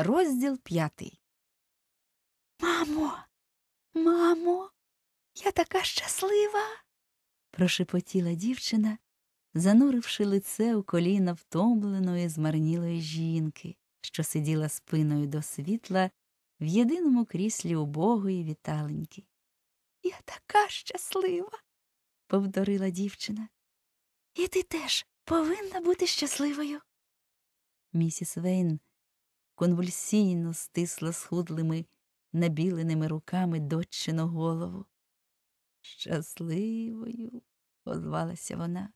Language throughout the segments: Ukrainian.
Розділ п'ятий. Мамо, мамо, я така щаслива. прошепотіла дівчина, зануривши лице у коліна втомленої, змарнілої жінки, що сиділа спиною до світла в єдиному кріслі убогої віталеньки. Я така щаслива, повторила дівчина. І ти теж повинна бути щасливою. Місіс Вейн конвульсійно стисла схудлими, набіленими руками доччину голову. Щасливою, озвалася вона.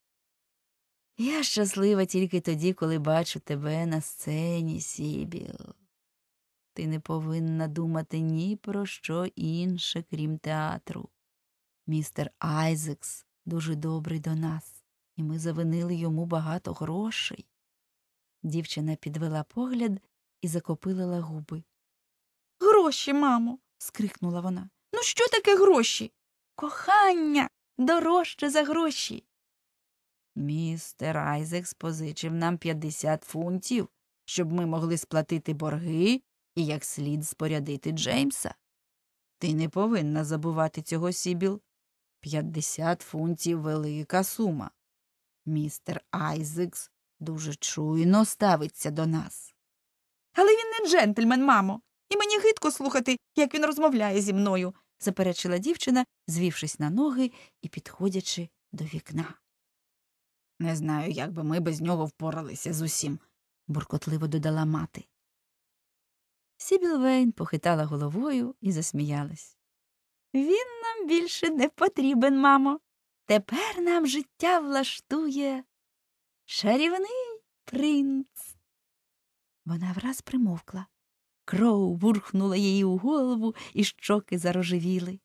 Я щаслива тільки тоді, коли бачу тебе на сцені, Сібіл. Ти не повинна думати ні про що інше, крім театру. Містер Айзекс дуже добрий до нас, і ми завинили йому багато грошей. Дівчина підвела погляд і закопилила губи. Гроші, мамо. скрикнула вона. Ну, що таке гроші? Кохання дорожче за гроші. Містер Айзекс позичив нам 50 фунтів, щоб ми могли сплатити борги і як слід спорядити Джеймса. Ти не повинна забувати цього Сібіл. 50 фунтів велика сума. Містер Айзекс дуже чуйно ставиться до нас. Але він не джентльмен, мамо, і мені гидко слухати, як він розмовляє зі мною, заперечила дівчина, звівшись на ноги і підходячи до вікна. Не знаю, як би ми без нього впоралися з усім, буркотливо додала мати. Сібіл Вейн похитала головою і засміялась. Він нам більше не потрібен, мамо. Тепер нам життя влаштує шарівний принц. Вона враз примовкла. Кров бурхнула її у голову, і щоки зарожевіли.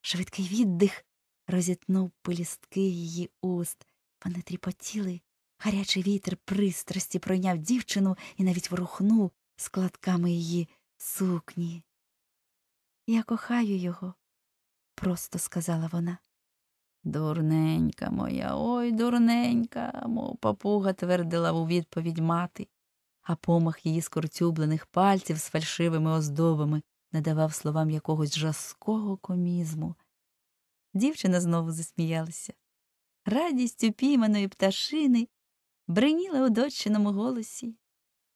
Швидкий віддих розітнув пилістки її уст. Вони тріпотіли. Гарячий вітер пристрасті пройняв дівчину і навіть ворухнув складками її сукні. Я кохаю його, просто сказала вона. Дурненька моя, ой, дурненька, мов папуга твердила у відповідь мати а помах її скорцюблених пальців з фальшивими оздобами надавав словам якогось жаского комізму. Дівчина знову засміялася. Радістю пійманої пташини бриніла у доччиному голосі,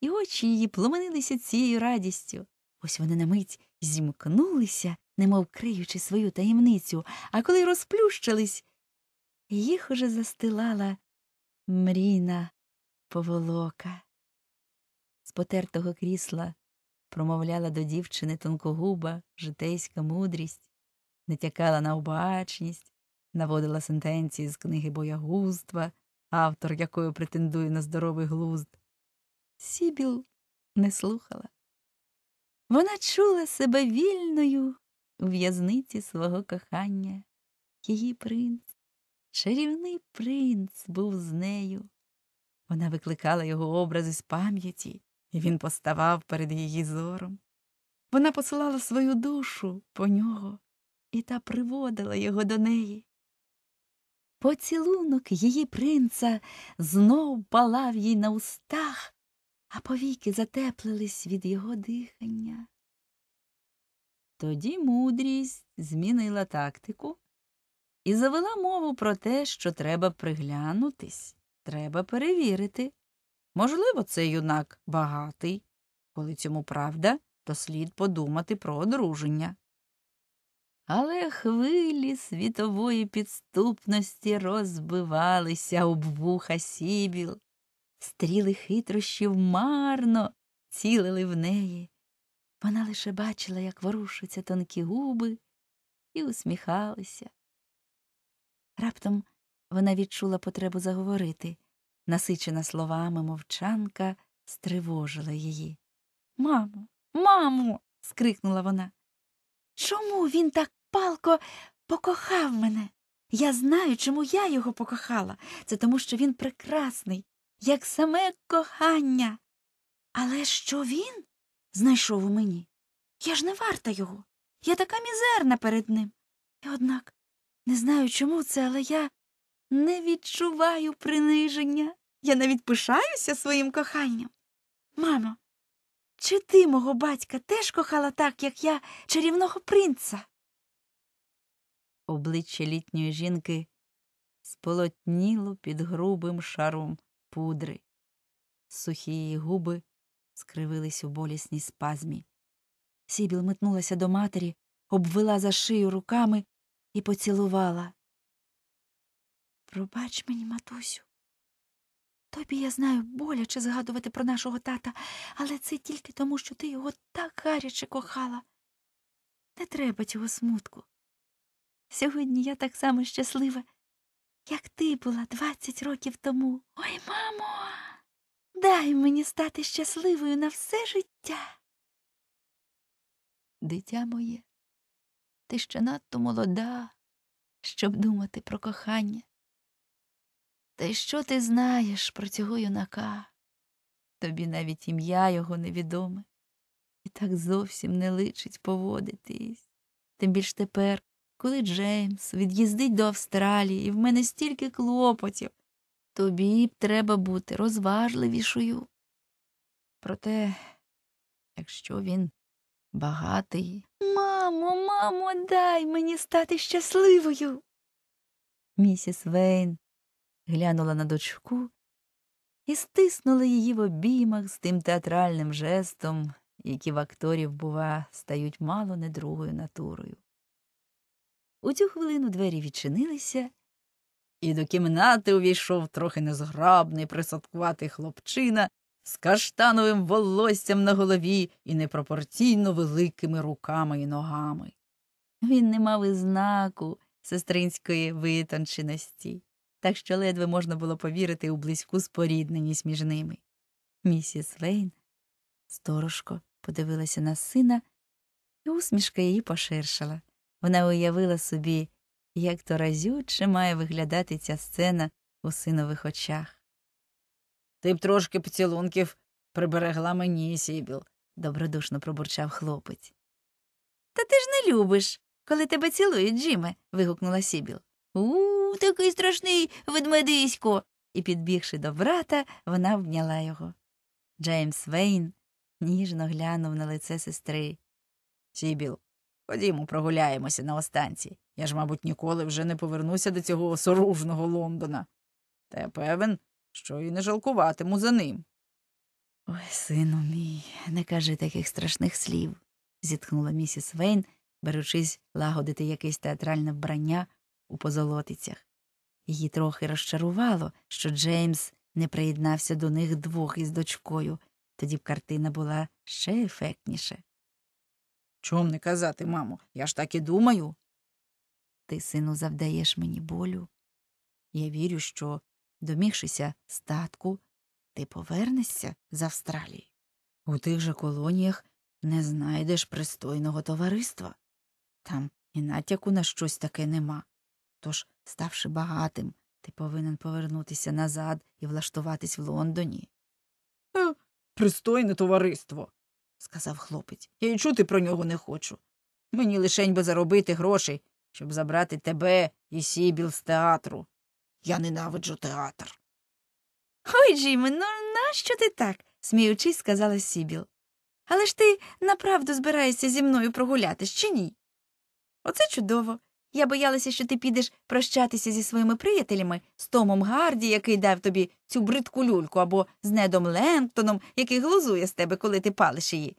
і очі її пломенилися цією радістю. Ось вони на мить зімкнулися, немов криючи свою таємницю, а коли розплющились, їх уже застилала мрійна поволока з потертого крісла, промовляла до дівчини тонкогуба, житейська мудрість, натякала на обачність, наводила сентенції з книги боягузтва, автор якої претендує на здоровий глузд. Сібіл не слухала. Вона чула себе вільною у в'язниці свого кохання. Її принц, чарівний принц був з нею. Вона викликала його образи з пам'яті, і він поставав перед її зором. Вона посилала свою душу по нього і та приводила його до неї. Поцілунок її принца знов палав їй на устах, а повіки затеплились від його дихання. Тоді мудрість змінила тактику і завела мову про те, що треба приглянутись, треба перевірити. Можливо, цей юнак багатий. Коли цьому правда, то слід подумати про одруження. Але хвилі світової підступності розбивалися об вуха сібіл, стріли хитрощів марно цілили в неї. Вона лише бачила, як ворушаться тонкі губи, і усміхалися. Раптом вона відчула потребу заговорити насичена словами мовчанка, стривожила її. Мамо, мамо. скрикнула вона. Чому він так палко покохав мене? Я знаю, чому я його покохала. Це тому, що він прекрасний, як саме кохання. Але що він знайшов у мені? Я ж не варта його. Я така мізерна перед ним. І однак не знаю, чому це, але я не відчуваю приниження. Я навіть пишаюся своїм коханням. Мамо, чи ти мого батька теж кохала так, як я чарівного принца? Обличчя літньої жінки сполотніло під грубим шаром пудри. Сухі її губи скривились у болісній спазмі. Сібіл метнулася до матері, обвела за шию руками і поцілувала. Пробач мені, матусю, Тобі я знаю боляче згадувати про нашого тата, але це тільки тому, що ти його так гаряче кохала. Не треба цього смутку. Сьогодні я так само щаслива, як ти була двадцять років тому. Ой, мамо, дай мені стати щасливою на все життя. Дитя моє, ти ще надто молода, щоб думати про кохання. Та й що ти знаєш про цього юнака? Тобі навіть ім'я його невідоме, і так зовсім не личить поводитись. Тим більш тепер, коли Джеймс від'їздить до Австралії, і в мене стільки клопотів, тобі б треба бути розважливішою. Проте, якщо він багатий. Мамо, мамо, дай мені стати щасливою. Місіс Вейн глянула на дочку і стиснула її в обіймах з тим театральним жестом, які в акторів, бува, стають мало не другою натурою. У цю хвилину двері відчинилися, і до кімнати увійшов трохи незграбний присадкуватий хлопчина з каштановим волоссям на голові і непропорційно великими руками і ногами. Він не мав і знаку сестринської витонченості так що ледве можна було повірити у близьку спорідненість між ними. Місіс Лейн сторожко подивилася на сина, і усмішка її поширшала. Вона уявила собі, як то разюче має виглядати ця сцена у синових очах. Ти б трошки поцілунків приберегла мені, Сібіл, добродушно пробурчав хлопець. Та ти ж не любиш, коли тебе цілують, Джиме. вигукнула Сібіл. У. Тю, такий страшний ведмедисько. І, підбігши до брата, вона обняла його. Джеймс Вейн ніжно глянув на лице сестри. Сібіл, ходімо, прогуляємося на останці. Я ж, мабуть, ніколи вже не повернуся до цього осоружного Лондона. Та я певен, що і не жалкуватиму за ним. Ой, сину мій, не кажи таких страшних слів, зітхнула місіс Вейн, беручись лагодити якесь театральне вбрання, у позолотицях. Її трохи розчарувало, що Джеймс не приєднався до них двох із дочкою, тоді б картина була ще ефектніше. Чом не казати, мамо, я ж так і думаю. Ти, сину, завдаєш мені болю. Я вірю, що, домігшися статку, ти повернешся з Австралії. У тих же колоніях не знайдеш пристойного товариства. Там і натяку на щось таке нема. Тож, ставши багатим, ти повинен повернутися назад і влаштуватись в Лондоні. Е, пристойне товариство, сказав хлопець. Я й чути про нього не хочу. Мені лишень би заробити грошей, щоб забрати тебе і Сібіл з театру. Я ненавиджу театр. Ой, Джиме, ну нащо ти так? сміючись, сказала Сібіл. Але ж ти направду збираєшся зі мною прогулятись, чи ні? Оце чудово. Я боялася, що ти підеш прощатися зі своїми приятелями з Томом Гарді, який дав тобі цю бридку люльку, або з Недом Ленгтоном, який глузує з тебе, коли ти палиш її.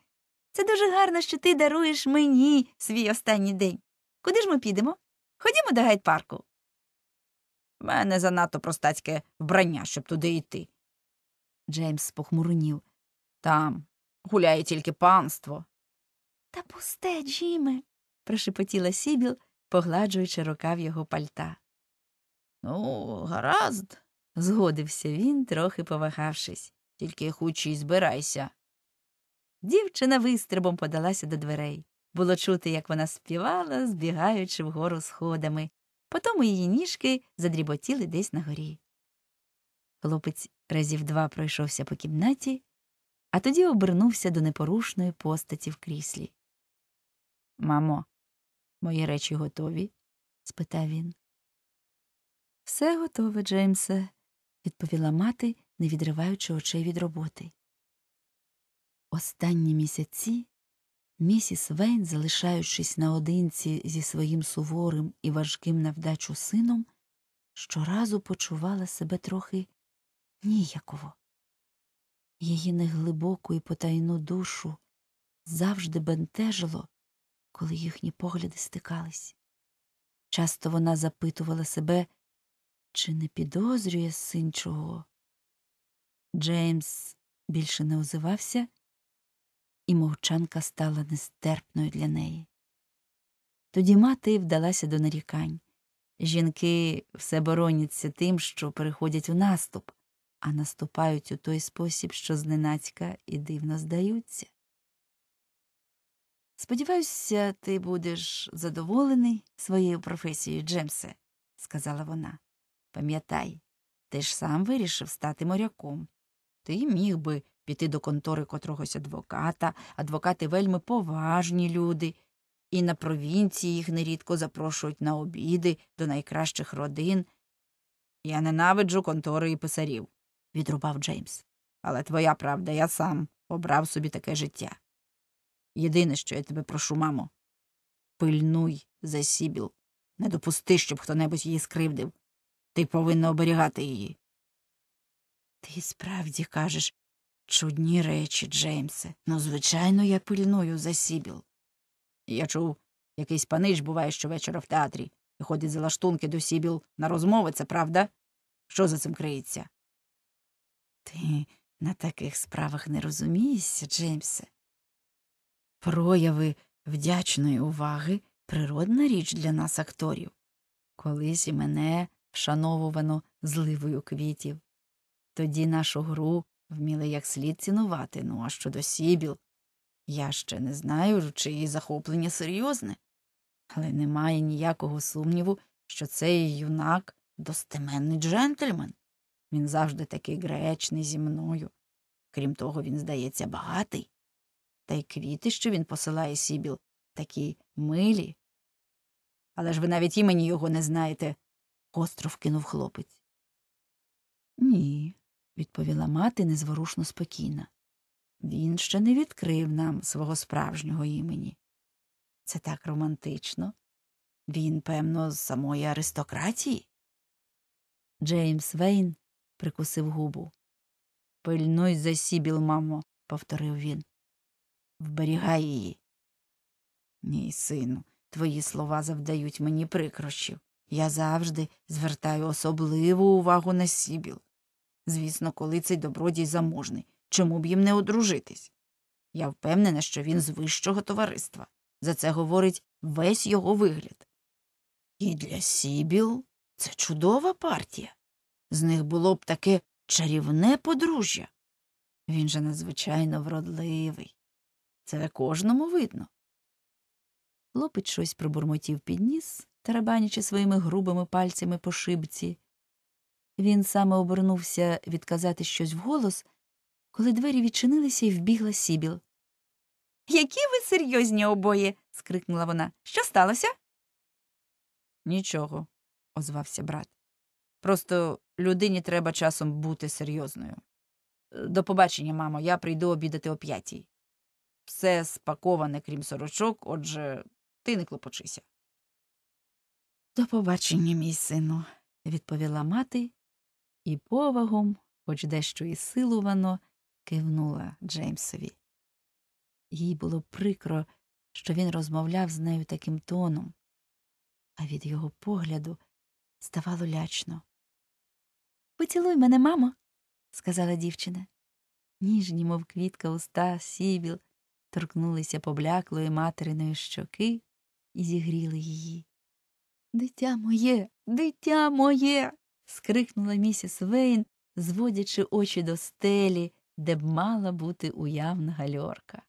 Це дуже гарно, що ти даруєш мені свій останній день. Куди ж ми підемо? Ходімо до гайд-парку. Мене занадто простацьке вбрання, щоб туди йти. Джеймс похмурнів. Там гуляє тільки панство. Та пусте, Джиме, прошепотіла Сібіл погладжуючи рукав його пальта. Ну, гаразд, згодився він, трохи повагавшись, тільки і збирайся. Дівчина вистрибом подалася до дверей. Було чути, як вона співала, збігаючи вгору сходами. Потім її ніжки задріботіли десь на горі. Хлопець разів два пройшовся по кімнаті, а тоді обернувся до непорушної постаті в кріслі. Мамо, Мої речі готові? спитав він. Все готове, Джеймсе, відповіла мати, не відриваючи очей від роботи. Останні місяці місіс Вейн, залишаючись наодинці зі своїм суворим і важким на вдачу сином, щоразу почувала себе трохи ніяково. Її неглибоку і потайну душу завжди бентежило, коли їхні погляди стикались. Часто вона запитувала себе, чи не підозрює син чого. Джеймс більше не озивався, і мовчанка стала нестерпною для неї. Тоді мати вдалася до нарікань. Жінки все бороняться тим, що переходять у наступ, а наступають у той спосіб, що зненацька і дивно здаються. Сподіваюся, е, ти будеш задоволений своєю професією, Джемсе, сказала вона. Пам'ятай, ти ж сам вирішив стати моряком. Ти міг би піти до контори котрогось адвоката, адвокати вельми поважні люди, і на провінції їх нерідко запрошують на обіди до найкращих родин. Я ненавиджу контори і писарів, відрубав Джеймс. Але твоя правда, я сам обрав собі таке життя. Єдине, що я тебе прошу, мамо, пильнуй за Сібіл. Не допусти, щоб хто небудь її скривдив. Ти повинна оберігати її. Ти справді кажеш чудні речі, Джеймсе. Ну, звичайно, я пильную за Сібіл. Я чув, якийсь панич буває щовечора в театрі і ходить за лаштунки до Сібіл на розмови, це правда? Що за цим криється? Ти на таких справах не розумієшся, Джеймсе прояви вдячної уваги природна річ для нас, акторів. Колись і мене вшановувано зливою квітів. Тоді нашу гру вміли як слід цінувати, ну а щодо Сібіл. Я ще не знаю, чи її захоплення серйозне, але немає ніякого сумніву, що цей юнак достеменний джентльмен. Він завжди такий гречний зі мною. Крім того, він здається багатий та й квіти, що він посилає Сібіл, такі милі. Але ж ви навіть імені його не знаєте, гостро вкинув хлопець. Ні, відповіла мати незворушно спокійна. Він ще не відкрив нам свого справжнього імені. Це так романтично. Він, певно, з самої аристократії. Джеймс Вейн прикусив губу. Пильнуй за Сібіл, мамо, повторив він. Вберігай її. Мій сину, твої слова завдають мені прикрощів. Я завжди звертаю особливу увагу на Сібіл. Звісно, коли цей добродій заможний, чому б їм не одружитись? Я впевнена, що він з вищого товариства. За це говорить весь його вигляд. І для Сібіл це чудова партія. З них було б таке чарівне подружжя. Він же надзвичайно вродливий. Це кожному видно. Хлопець щось пробурмотів під ніс, тарабанячи своїми грубими пальцями по шибці. Він саме обернувся відказати щось вголос, коли двері відчинилися і вбігла Сібіл. Які ви серйозні обоє. скрикнула вона. Що сталося? Нічого, озвався брат. Просто людині треба часом бути серйозною. До побачення, мамо, я прийду обідати о п'ятій все спаковане, крім сорочок, отже, ти не клопочися. До побачення, мій сину, відповіла мати і повагом, хоч дещо і силувано, кивнула Джеймсові. Їй було прикро, що він розмовляв з нею таким тоном, а від його погляду ставало лячно. Поцілуй мене, мамо, сказала дівчина. Ніжні, мов квітка уста, сібіл, торкнулися побляклої материної щоки і зігріли її. Дитя моє, дитя моє. скрикнула місіс Вейн, зводячи очі до стелі, де б мала бути уявна гальорка.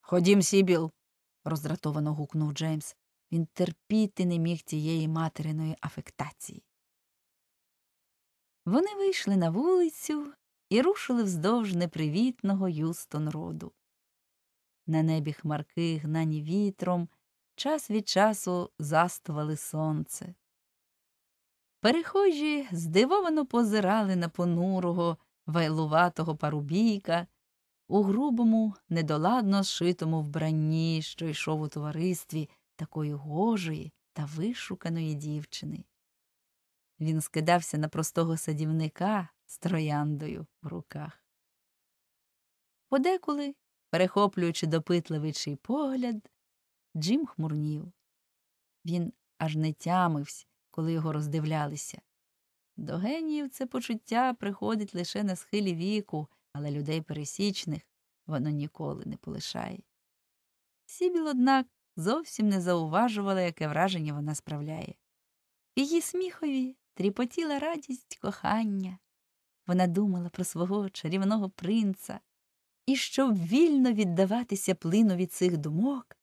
Ходім, Сібіл. роздратовано гукнув Джеймс. Він терпіти не міг тієї материної афектації. Вони вийшли на вулицю і рушили вздовж непривітного Юстон роду. На небі хмарки, гнані вітром, час від часу заствували сонце. Перехожі здивовано позирали на понурого, вайлуватого парубійка у грубому, недоладно зшитому вбранні, що йшов у товаристві такої гожої та вишуканої дівчини. Він скидався на простого садівника з трояндою в руках. Подеколи Перехоплюючи допитливий погляд, Джим хмурнів. Він аж не тямився, коли його роздивлялися. До геніїв це почуття приходить лише на схилі віку, але людей пересічних воно ніколи не полишає. Сібіл, однак, зовсім не зауважувала, яке враження вона справляє. Її сміхові тріпотіла радість кохання. Вона думала про свого чарівного принца і щоб вільно віддаватися плинові цих думок,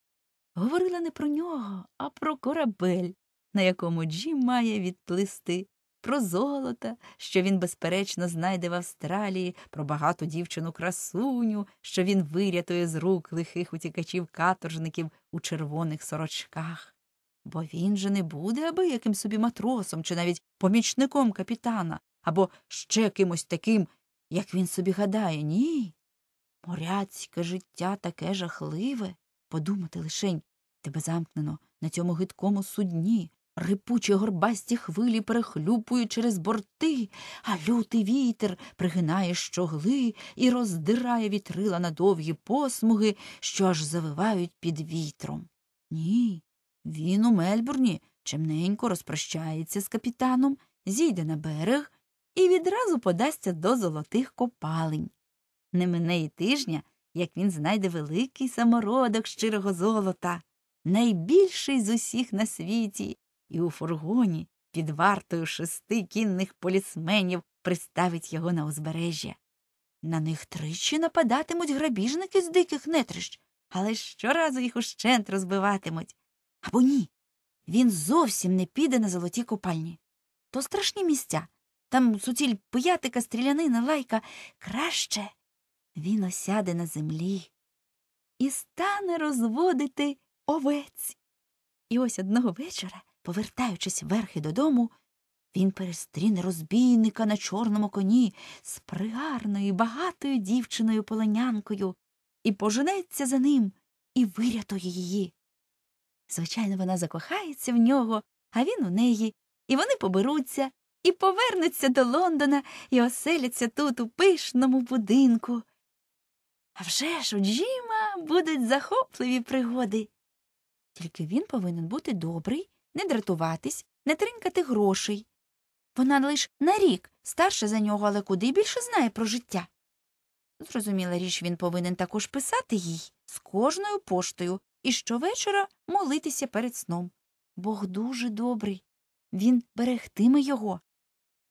говорила не про нього, а про корабель, на якому Джим має відплисти, про золото, що він, безперечно, знайде в Австралії, про багату дівчину красуню, що він вирятує з рук лихих утікачів каторжників у червоних сорочках. Бо він же не буде аби яким собі матросом чи навіть помічником капітана або ще кимось таким, як він собі гадає, ні. Моряцьке життя таке жахливе. Подумати лишень, тебе замкнено на цьому гидкому судні. Рипучі горбасті хвилі перехлюпують через борти, а лютий вітер пригинає щогли і роздирає вітрила на довгі посмуги, що аж завивають під вітром. Ні, він у Мельбурні чимненько розпрощається з капітаном, зійде на берег і відразу подасться до золотих копалень. Не мине й тижня, як він знайде великий самородок щирого золота, найбільший з усіх на світі, і у фургоні під вартою шести кінних полісменів приставить його на узбережжя. На них тричі нападатимуть грабіжники з диких нетрищ, але щоразу їх ущент розбиватимуть. Або ні. Він зовсім не піде на золоті купальні. То страшні місця. Там суціль пиятика, стрілянина, лайка краще він осяде на землі і стане розводити овець. І ось одного вечора, повертаючись верхи додому, він перестріне розбійника на чорному коні з пригарною багатою дівчиною полонянкою і поженеться за ним і вирятує її. Звичайно, вона закохається в нього, а він у неї, і вони поберуться і повернуться до Лондона і оселяться тут у пишному будинку. А вже ж у Джима будуть захопливі пригоди. Тільки він повинен бути добрий, не дратуватись, не тринкати грошей. Вона лише на рік старша за нього, але куди більше знає про життя. Зрозуміла річ, він повинен також писати їй з кожною поштою і щовечора молитися перед сном. Бог дуже добрий. Він берегтиме його.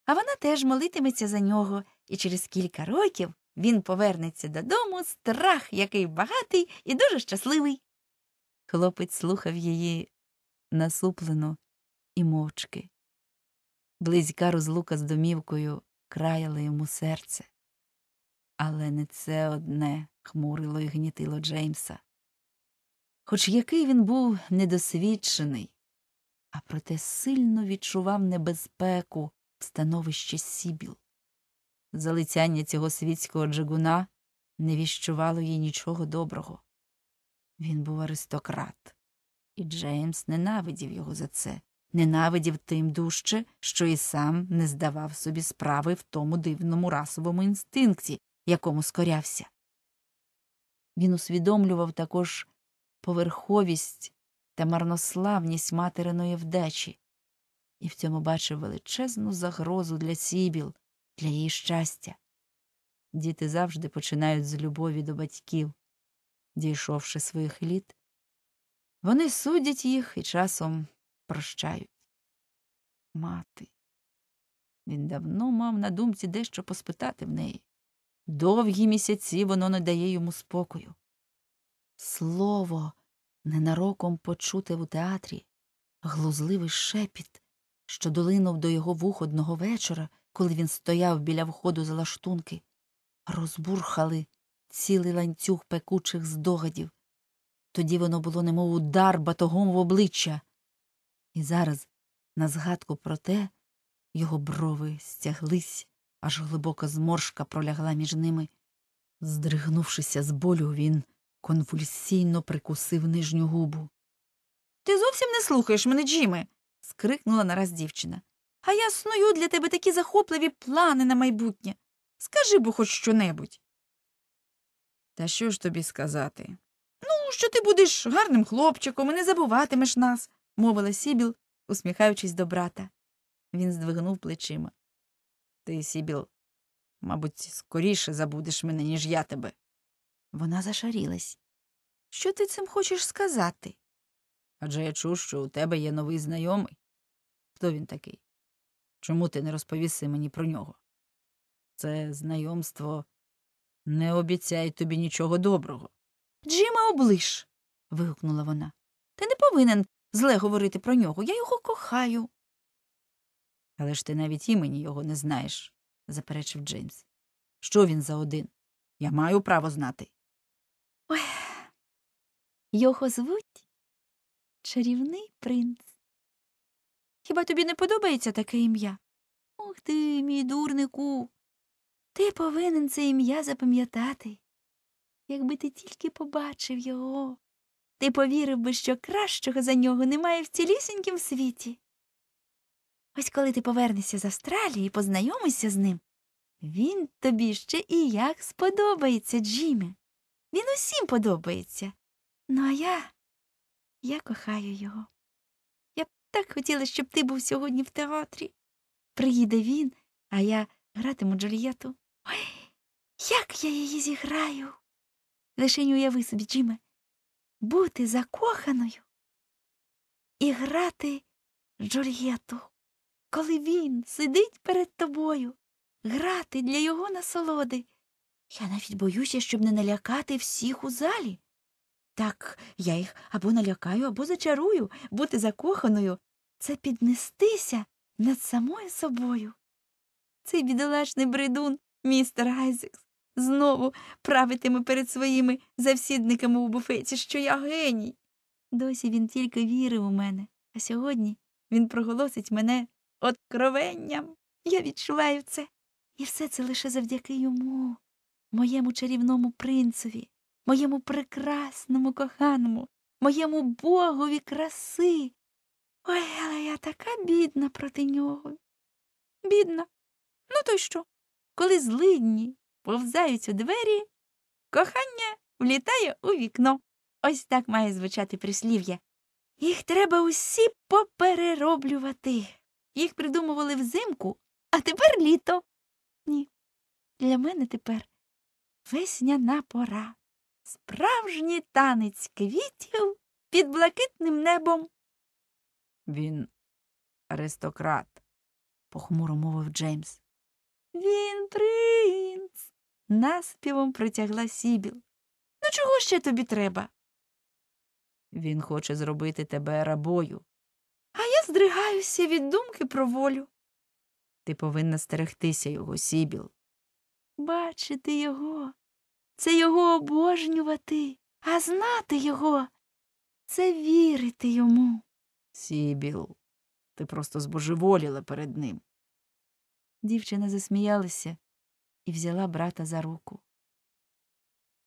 А вона теж молитиметься за нього, і через кілька років він повернеться додому, страх який багатий і дуже щасливий. Хлопець слухав її насуплено і мовчки. Близька розлука з домівкою краяла йому серце. Але не це одне хмурило і гнітило Джеймса. Хоч який він був недосвідчений, а проте сильно відчував небезпеку в становищі Сібіл залицяння цього світського джигуна не віщувало їй нічого доброго. Він був аристократ, і Джеймс ненавидів його за це, ненавидів тим дужче, що і сам не здавав собі справи в тому дивному расовому інстинкті, якому скорявся. Він усвідомлював також поверховість та марнославність материної вдачі і в цьому бачив величезну загрозу для Сібіл, для її щастя. Діти завжди починають з любові до батьків, дійшовши своїх літ, вони судять їх і часом прощають. Мати. Він давно мав на думці дещо поспитати в неї. Довгі місяці воно не дає йому спокою. Слово, ненароком почуте в театрі, глузливий шепіт, що долинув до його вух одного вечора коли він стояв біля входу за лаштунки, розбурхали цілий ланцюг пекучих здогадів. Тоді воно було немов удар батогом в обличчя. І зараз, на згадку про те, його брови стяглись, аж глибока зморшка пролягла між ними. Здригнувшися з болю, він конвульсійно прикусив нижню губу. Ти зовсім не слухаєш мене, Джиме. скрикнула нараз дівчина. А я сную для тебе такі захопливі плани на майбутнє. Скажи бо хоч щонебудь. Та що ж тобі сказати? Ну, що ти будеш гарним хлопчиком і не забуватимеш нас, мовила Сібіл, усміхаючись до брата. Він здвигнув плечима. Ти, Сібіл, мабуть, скоріше забудеш мене, ніж я тебе. Вона зашарілась. Що ти цим хочеш сказати? Адже я чув, що у тебе є новий знайомий. Хто він такий? Чому ти не розповіси мені про нього? Це знайомство не обіцяє тобі нічого доброго. Джима облиш. вигукнула вона. Ти не повинен зле говорити про нього. Я його кохаю. Але ж ти навіть імені його не знаєш, заперечив Джеймс. Що він за один? Я маю право знати. Ой, Його звуть чарівний принц. Хіба тобі не подобається таке ім'я? Ух ти, мій дурнику. Ти повинен це ім'я запам'ятати. Якби ти тільки побачив його, ти повірив би, що кращого за нього немає в цілісінькім світі. Ось коли ти повернешся з Австралії і познайомишся з ним, він тобі ще і як сподобається, Джимі. Він усім подобається. Ну а я, я кохаю його так хотіла, щоб ти був сьогодні в театрі. Приїде він, а я гратиму Джульєту. Ой, як я її зіграю. Лишень уяви собі, Джиме, бути закоханою і грати Джульєту. Коли він сидить перед тобою, грати для його насолоди. Я навіть боюся, щоб не налякати всіх у залі. Так, я їх або налякаю, або зачарую, бути закоханою це піднестися над самою собою. Цей бідолашний бредун, містер Айзекс, знову правитиме перед своїми завсідниками у буфеті, що я геній. Досі він тільки вірив у мене, а сьогодні він проголосить мене откровенням. Я відчуваю це. І все це лише завдяки йому, моєму чарівному принцеві моєму прекрасному коханому, моєму богові краси. Ой, але я така бідна проти нього. Бідна. Ну то й що? Коли злидні повзають у двері, кохання влітає у вікно. Ось так має звучати прислів'я. Їх треба усі поперероблювати. Їх придумували взимку, а тепер літо. Ні. Для мене тепер весняна пора. Справжній танець квітів під блакитним небом. Він аристократ, похмуро мовив Джеймс. Він принц. наспівом притягла Сібіл. Ну, чого ще тобі треба? Він хоче зробити тебе рабою. А я здригаюся від думки про волю. Ти повинна стерегтися його, Сібіл. Бачити його це його обожнювати, а знати його це вірити йому. Сібіл, ти просто збожеволіла перед ним. Дівчина засміялася і взяла брата за руку.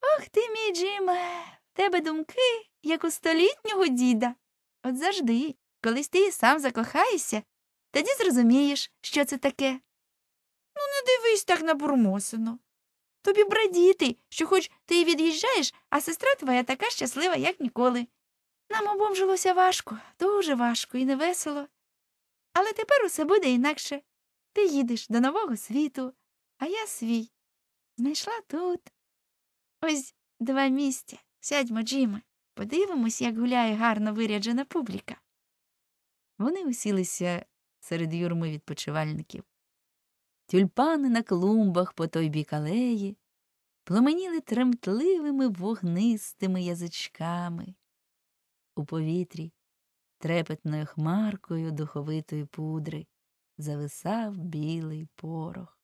Ох ти, мій Джиме, в тебе думки, як у столітнього діда. От завжди, колись ти і сам закохаєшся, тоді зрозумієш, що це таке. Ну, не дивись так на бурмосину. Тобі брадіти, що хоч ти й від'їжджаєш, а сестра твоя така щаслива, як ніколи. Нам обом жилося важко, дуже важко і невесело. Але тепер усе буде інакше. Ти їдеш до нового світу, а я свій. Знайшла тут. Ось два місця. Сядьмо, Джиме, подивимось, як гуляє гарно виряджена публіка. Вони усілися серед юрми відпочивальників тюльпани на клумбах по той бік алеї пламеніли тремтливими вогнистими язичками. У повітрі, трепетною хмаркою духовитої пудри, зависав білий порох.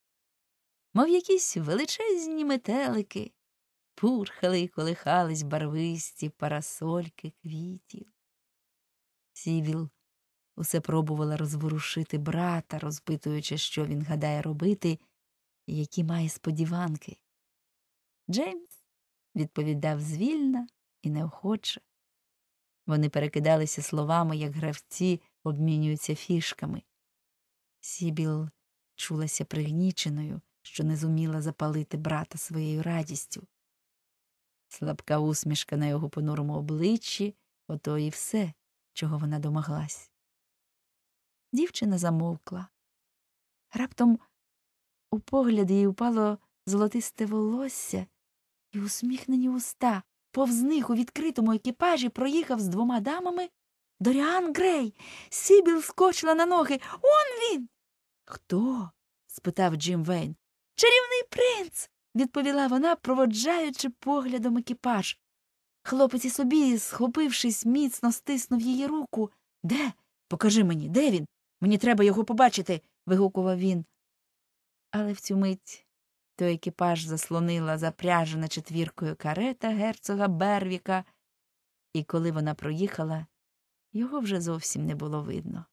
Мов якісь величезні метелики, пурхали й колихались барвисті парасольки квітів. Сівіл усе пробувала розворушити брата, розпитуючи, що він гадає робити, і які має сподіванки. Джеймс відповідав звільна і неохоче. Вони перекидалися словами, як гравці обмінюються фішками. Сібіл чулася пригніченою, що не зуміла запалити брата своєю радістю. Слабка усмішка на його понурому обличчі ото і все, чого вона домоглась. Дівчина замовкла. Раптом у погляд їй упало золотисте волосся і усміхнені уста. Повз них у відкритому екіпажі проїхав з двома дамами Доріан Грей. Сібіл скочила на ноги. Он він. Хто? спитав Джим Вейн. Чарівний принц, відповіла вона, проводжаючи поглядом екіпаж. Хлопець і собі, схопившись, міцно стиснув її руку. Де? Покажи мені, де він? Мені треба його побачити. вигукував він. Але в цю мить то екіпаж заслонила запряжена четвіркою карета герцога Бервіка, і коли вона проїхала, його вже зовсім не було видно.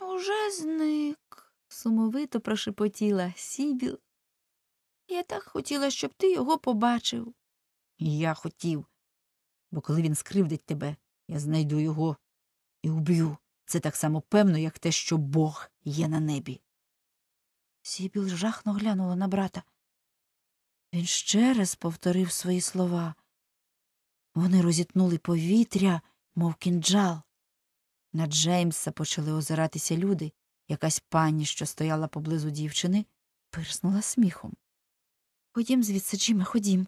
Уже зник, сумовито прошепотіла Сібіл. Я так хотіла, щоб ти його побачив. Я хотів, бо коли він скривдить тебе, я знайду його і уб'ю. Це так само певно, як те, що Бог є на небі. Сібіл жахно глянула на брата. Він ще раз повторив свої слова. Вони розітнули повітря, мов кінджал. На Джеймса почали озиратися люди. Якась пані, що стояла поблизу дівчини, пирснула сміхом. Ходім звідси, Джиме, ходім,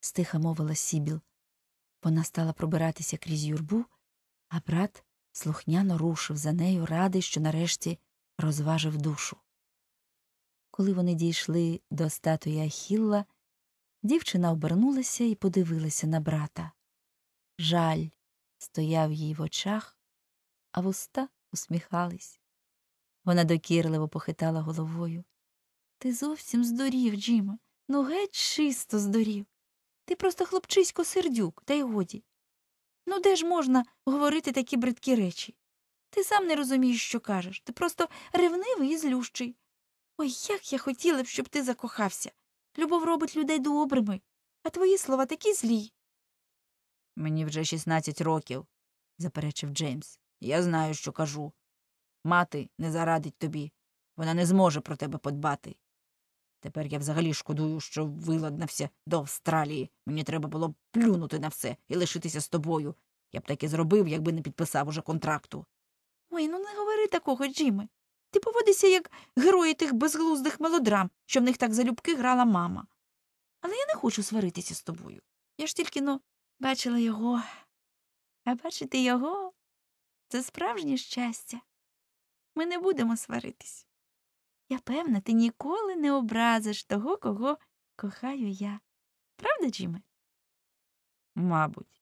стиха мовила Сібіл. Вона стала пробиратися крізь юрбу, а брат слухняно рушив за нею, радий, що нарешті розважив душу. Коли вони дійшли до статуї Ахілла, дівчина обернулася і подивилася на брата. Жаль стояв їй в очах, а вуста усміхались. Вона докірливо похитала головою. Ти зовсім здурів, Джиме, ну геть чисто здурів. Ти просто хлопчисько сердюк, та й годі. Ну де ж можна говорити такі бридкі речі? Ти сам не розумієш, що кажеш. Ти просто ревнивий і злющий. Ой, як я хотіла б, щоб ти закохався. Любов робить людей добрими, а твої слова такі злі. Мені вже 16 років, заперечив Джеймс. Я знаю, що кажу. Мати не зарадить тобі. Вона не зможе про тебе подбати. Тепер я взагалі шкодую, що виладнався до Австралії. Мені треба було б плюнути на все і лишитися з тобою. Я б так і зробив, якби не підписав уже контракту. Ой, ну не говори такого, Джиме. Ти поводишся як герої тих безглуздих мелодрам, що в них так залюбки грала мама. Але я не хочу сваритися з тобою. Я ж тільки но ну, бачила його. А бачити його це справжнє щастя. Ми не будемо сваритись. Я певна, ти ніколи не образиш того, кого кохаю я. Правда, Джиме? Мабуть,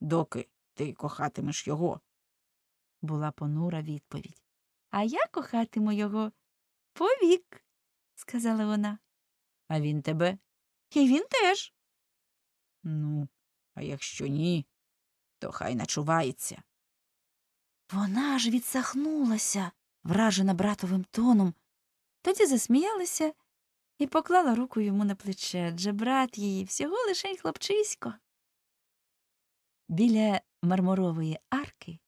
доки ти кохатимеш його, була понура відповідь. А я кохатиму його повік, сказала вона. А він тебе? І він теж. Ну, а якщо ні, то хай начувається. Вона ж відсахнулася, вражена братовим тоном, тоді засміялася і поклала руку йому на плече адже брат її всього лишень хлопчисько. Біля мармурової арки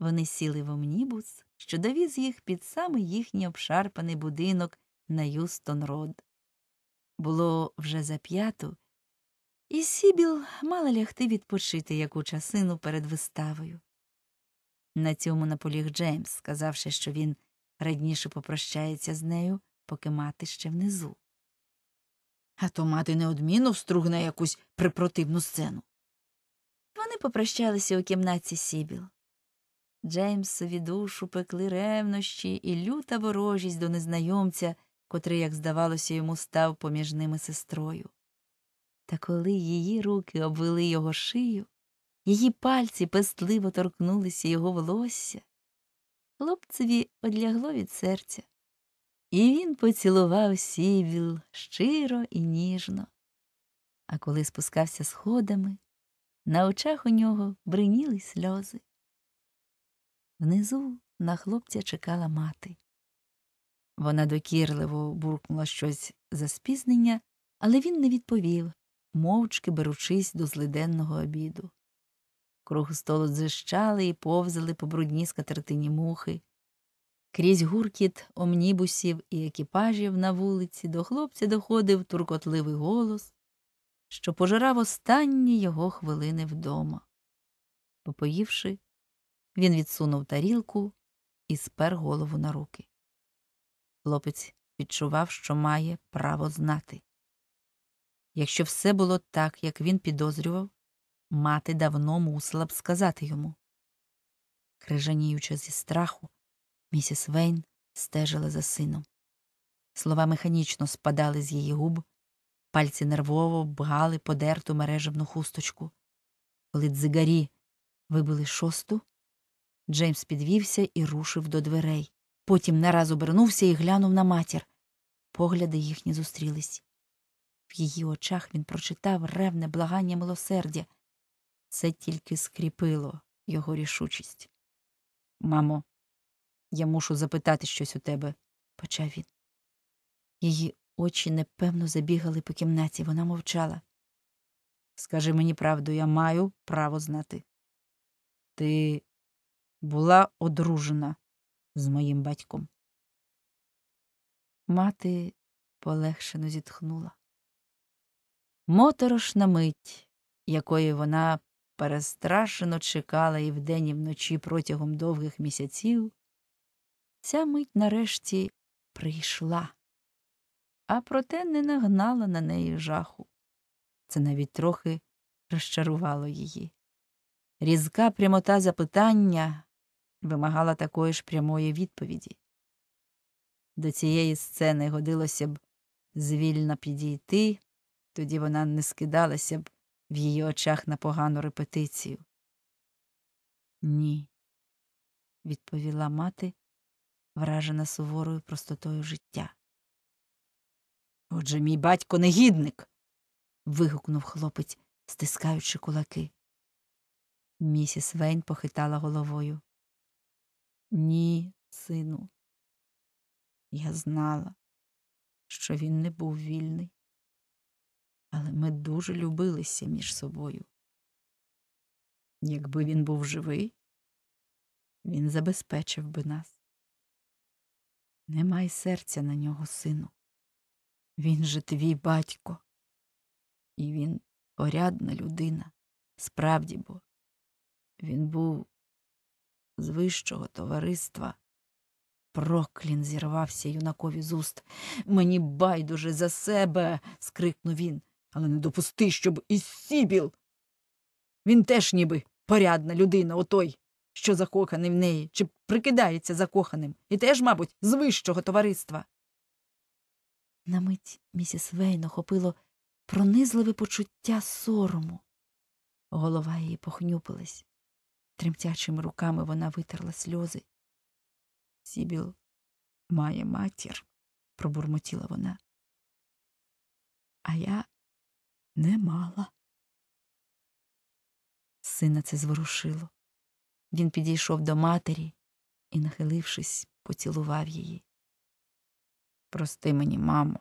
вони сіли в омнібус, що довіз їх під самий їхній обшарпаний будинок на Юстон Род. Було вже за п'яту, і Сібіл мала лягти відпочити яку часину перед виставою. На цьому наполіг Джеймс, сказавши, що він радніше попрощається з нею, поки мати ще внизу. А то мати неодмінно встругне якусь припротивну сцену. Вони попрощалися у кімнаті Сібіл. Джеймсові душу пекли ревнощі і люта ворожість до незнайомця, котрий, як здавалося, йому став поміж ними сестрою. Та коли її руки обвели його шию, її пальці пестливо торкнулися його волосся, хлопцеві одлягло від серця. І він поцілував сівіл щиро і ніжно. А коли спускався сходами, на очах у нього бриніли сльози. Внизу на хлопця чекала мати. Вона докірливо буркнула щось за спізнення, але він не відповів, мовчки беручись до злиденного обіду. Круг столу дзищали і повзали по брудні скатертині мухи. Крізь гуркіт омнібусів і екіпажів на вулиці до хлопця доходив туркотливий голос, що пожирав останні його хвилини вдома. Попоївши, він відсунув тарілку і спер голову на руки. Хлопець відчував, що має право знати. Якщо все було так, як він підозрював, Мати давно мусила б сказати йому. Крижаніючи зі страху, місіс Вейн стежила за сином. Слова механічно спадали з її губ, пальці нервово бгали подерту мережевну хусточку. Коли дзигарі вибили шосту, Джеймс підвівся і рушив до дверей. Потім нараз обернувся і глянув на матір. Погляди їхні зустрілись. В її очах він прочитав ревне благання милосердя. Це тільки скріпило його рішучість. Мамо, я мушу запитати щось у тебе, почав він. Її очі непевно забігали по кімнаті, вона мовчала. Скажи мені правду, я маю право знати. Ти була одружена з моїм батьком. Мати полегшено зітхнула. Моторошна мить, якої вона перестрашено чекала і вдень, і вночі протягом довгих місяців, ця мить нарешті прийшла, а проте не нагнала на неї жаху. Це навіть трохи розчарувало її. Різка прямота запитання вимагала такої ж прямої відповіді. До цієї сцени годилося б звільно підійти, тоді вона не скидалася б в її очах на погану репетицію. Ні, відповіла мати, вражена суворою простотою життя. Отже, мій батько негідник. вигукнув хлопець, стискаючи кулаки. Місіс Вейн похитала головою. Ні, сину, я знала, що він не був вільний але ми дуже любилися між собою. Якби він був живий, він забезпечив би нас. Немай серця на нього, сину. Він же твій батько, і він порядна людина, справді бо. Він був з вищого товариства. Проклін зірвався юнакові з уст. Мені байдуже за себе. скрикнув він. Але не допусти, щоб і Сібіл. Він теж ніби порядна людина, отой, що закоханий в неї, чи прикидається закоханим, і теж, мабуть, з вищого товариства. На мить місіс Вейн охопило пронизливе почуття сорому. Голова її похнюпилась. Тремтячими руками вона витерла сльози. Сібіл має матір, пробурмотіла вона. А я не мала. Сина це зворушило. Він підійшов до матері і, нахилившись, поцілував її. Прости мені, мамо,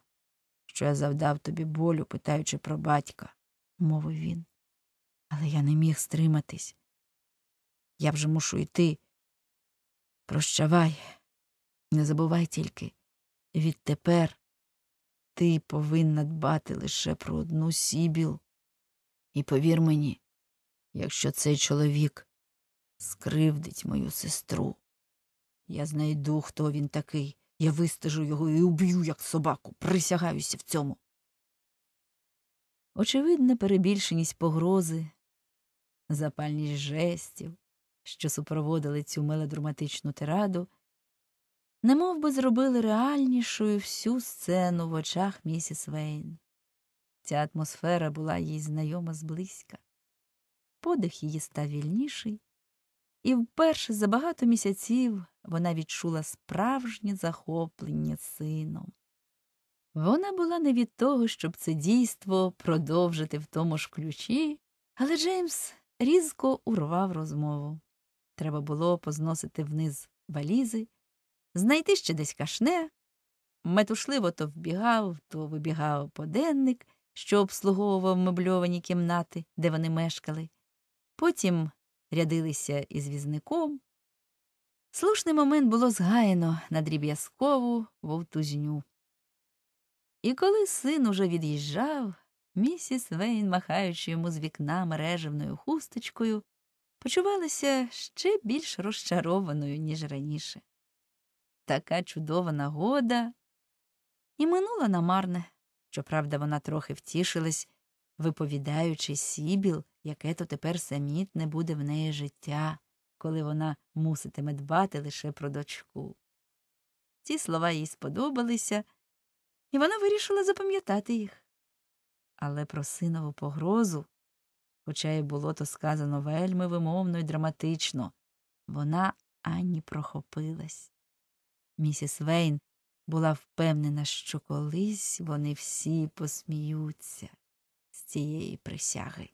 що я завдав тобі болю, питаючи про батька, мовив він. Але я не міг стриматись. Я вже мушу йти. Прощавай, не забувай тільки, відтепер ти повинна дбати лише про одну Сібіл. І повір мені, якщо цей чоловік скривдить мою сестру, я знайду, хто він такий. Я вистежу його і уб'ю, як собаку, присягаюся в цьому. Очевидна перебільшеність погрози, запальність жестів, що супроводили цю мелодраматичну тираду, не би зробили реальнішою всю сцену в очах місіс Вейн. Ця атмосфера була їй знайома зблизька. Подих її став вільніший, і вперше за багато місяців вона відчула справжнє захоплення сином. Вона була не від того, щоб це дійство продовжити в тому ж ключі, але Джеймс різко урвав розмову. Треба було позносити вниз валізи знайти ще десь кашне. Метушливо то вбігав, то вибігав поденник, що обслуговував мебльовані кімнати, де вони мешкали. Потім рядилися із візником. Слушний момент було згаєно на дріб'язкову вовтузню. І коли син уже від'їжджав, місіс Вейн, махаючи йому з вікна мережевною хусточкою, почувалася ще більш розчарованою, ніж раніше така чудова нагода. І минула намарне, щоправда, вона трохи втішилась, виповідаючи Сібіл, яке то тепер самітне буде в неї життя, коли вона муситиме дбати лише про дочку. Ці слова їй сподобалися, і вона вирішила запам'ятати їх. Але про синову погрозу, хоча й було то сказано вельми вимовно й драматично, вона ані прохопилась. Місіс Вейн була впевнена, що колись вони всі посміються з цієї присяги.